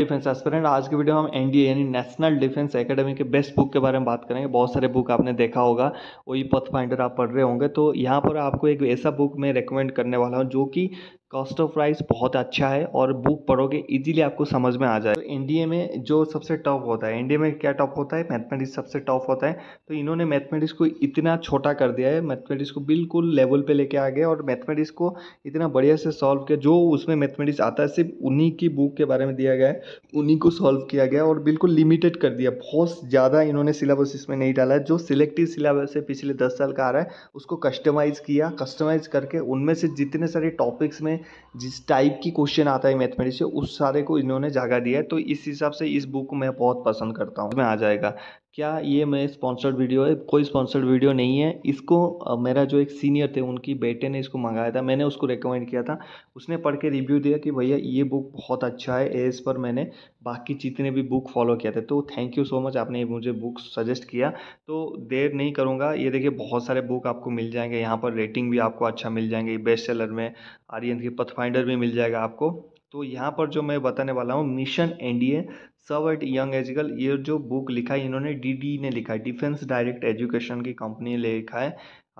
defence aspirant आज की video हम एनडीए यानी नेशनल डिफेंस एकेडमी के बेस्ट बुक के बारे में बात करेंगे बहुत सारे बुक आपने देखा होगा वही पथ फाइंडर आप पढ़ रहे होंगे तो यहाँ पर आपको एक ऐसा बुक मैं रिकमेंड करने वाला हूँ जो कि कॉस्ट ऑफ प्राइस बहुत अच्छा है और बुक पढ़ोगे इजीली आपको समझ में आ जाए तो एनडीए में जो सबसे टॉप होता है एनडीए में क्या टॉप होता है मैथमेटिक्स सबसे टॉप होता है तो इन्होंने मैथमेटिक्स को इतना छोटा कर दिया है मैथमेटिक्स को बिल्कुल लेवल पे लेके आ गए और मैथमेटिक्स को इतना बढ़िया से सॉल्व किया जो उसमें मैथमेटिक्स आता है सिर्फ उन्हीं की बुक के बारे में दिया गया है उन्हीं को सॉल्व किया गया और बिल्कुल लिमिटेड कर दिया बहुत ज़्यादा इन्होंने सिलेबस इसमें नहीं डाला है जो सिलेक्टिव सिलेबस है पिछले दस साल का आ रहा है उसको कस्टमाइज़ किया कस्टमाइज़ करके उनमें से जितने सारे टॉपिक्स में में जिस टाइप की क्वेश्चन आता है मैथमेटिक्स से उस सारे को इन्होंने जगह दिया है तो इस हिसाब से इस बुक को मैं बहुत पसंद करता हूँ इसमें आ जाएगा क्या ये मैं स्पॉन्सर्ड वीडियो है कोई स्पॉन्सर्ड वीडियो नहीं है इसको मेरा जो एक सीनियर थे उनकी बेटे ने इसको मंगाया था मैंने उसको रिकमेंड किया था उसने पढ़ के रिव्यू दिया कि भैया ये बुक बहुत अच्छा है एज पर मैंने बाकी जितने भी बुक फॉलो किया था तो थैंक यू सो मच आपने मुझे बुक सजेस्ट किया तो देर नहीं करूँगा ये देखिए बहुत सारे बुक आपको मिल जाएंगे यहाँ पर रेटिंग भी आपको अच्छा मिल जाएंगे बेस्ट सेलर में आर्यन की पथ भी मिल जाएगा आपको तो यहाँ पर जो मैं बताने वाला हूँ मिशन एनडीए सब एट यंग एज गर्ल ये जो बुक लिखा है इन्होंने डीडी ने लिखा है डिफेंस डायरेक्ट एजुकेशन की कंपनी ने लिखा है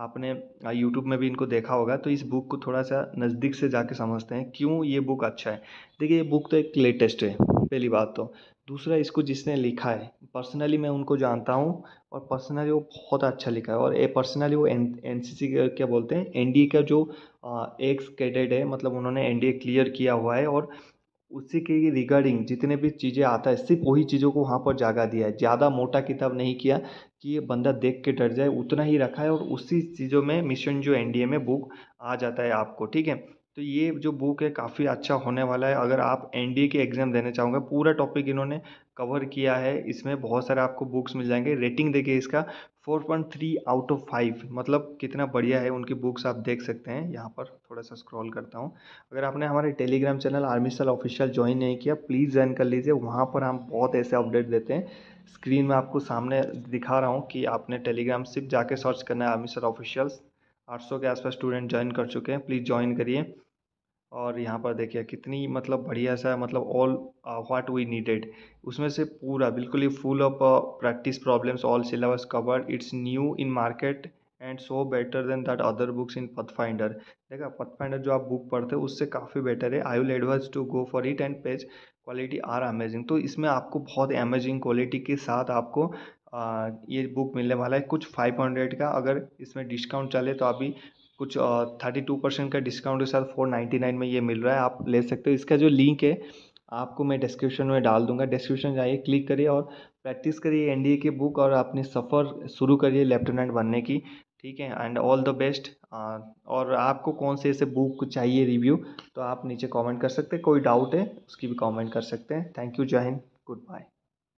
आपने यूट्यूब में भी इनको देखा होगा तो इस बुक को थोड़ा सा नज़दीक से जाके समझते हैं क्यों ये बुक अच्छा है देखिए ये बुक तो एक लेटेस्ट है पहली बात तो दूसरा इसको जिसने लिखा है पर्सनली मैं उनको जानता हूँ और पर्सनली वो बहुत अच्छा लिखा है और ए पर्सनली वो एन एन सी सी क्या बोलते हैं एन डी ए का जो एक्स कैडेट है मतलब उन्होंने एन डी ए क्लियर किया हुआ है और उसी के रिगार्डिंग जितने भी चीज़ें आता है सिर्फ वही चीज़ों को वहाँ पर जागा दिया है ज़्यादा मोटा किताब नहीं किया कि ये बंदा देख के डर जाए उतना ही रखा है और उसी चीज़ों में मिशन जो एन डी ए में बुक आ जाता है आपको ठीक है तो ये जो बुक है काफ़ी अच्छा होने वाला है अगर आप एन डी ए के एग्ज़ाम देना चाहोगे पूरा टॉपिक इन्होंने कवर किया है इसमें बहुत सारे आपको बुक्स मिल जाएंगे रेटिंग देखिए इसका 4.3 आउट ऑफ 5 मतलब कितना बढ़िया है उनकी बुक्स आप देख सकते हैं यहाँ पर थोड़ा सा स्क्रॉल करता हूँ अगर आपने हमारे टेलीग्राम चैनल आर्मी सल ऑफिशियल ज्वाइन नहीं किया प्लीज़ ज्वाइन कर लीजिए वहाँ पर हम बहुत ऐसे अपडेट देते हैं स्क्रीन में आपको सामने दिखा रहा हूँ कि आपने टेलीग्राम सिर्फ जाके सर्च करना है आर्मी स्टाइल ऑफिशियल्स सौ के आसपास स्टूडेंट ज्वाइन कर चुके हैं प्लीज़ ज्वाइन करिए और यहाँ पर देखिए कितनी मतलब बढ़िया सा मतलब ऑल व्हाट वी नीडेड उसमें से पूरा बिल्कुल ही full of practice problems all syllabus covered it's new in market and so better than that other books in Pathfinder देखा पथ फाइंडर जो आप बुक पढ़ते हो उससे काफ़ी बेटर है I will advise to go for it and page quality are amazing तो इसमें आपको बहुत अमेजिंग क्वालिटी के साथ आपको आ, uh, ये बुक मिलने वाला है कुछ फाइव हंड्रेड का अगर इसमें डिस्काउंट चले तो अभी कुछ थर्टी टू परसेंट का डिस्काउंट के साथ फोर नाइन्टी नाइन में ये मिल रहा है आप ले सकते हो इसका जो लिंक है आपको मैं डिस्क्रिप्शन में डाल दूंगा डिस्क्रिप्शन जाइए क्लिक करिए और प्रैक्टिस करिए एनडीए की बुक और अपने सफ़र शुरू करिए लेफ्टिनेंट बनने की ठीक है एंड ऑल द बेस्ट और आपको कौन से ऐसे बुक चाहिए रिव्यू तो आप नीचे कमेंट कर सकते हैं कोई डाउट है उसकी भी कमेंट कर सकते हैं थैंक यू जय हिंद गुड बाय